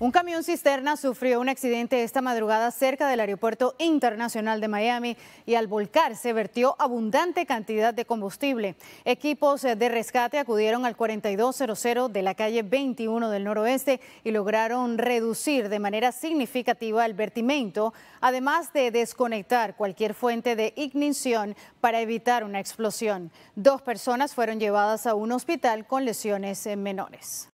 Un camión cisterna sufrió un accidente esta madrugada cerca del Aeropuerto Internacional de Miami y al volcar se vertió abundante cantidad de combustible. Equipos de rescate acudieron al 4200 de la calle 21 del noroeste y lograron reducir de manera significativa el vertimento, además de desconectar cualquier fuente de ignición para evitar una explosión. Dos personas fueron llevadas a un hospital con lesiones menores.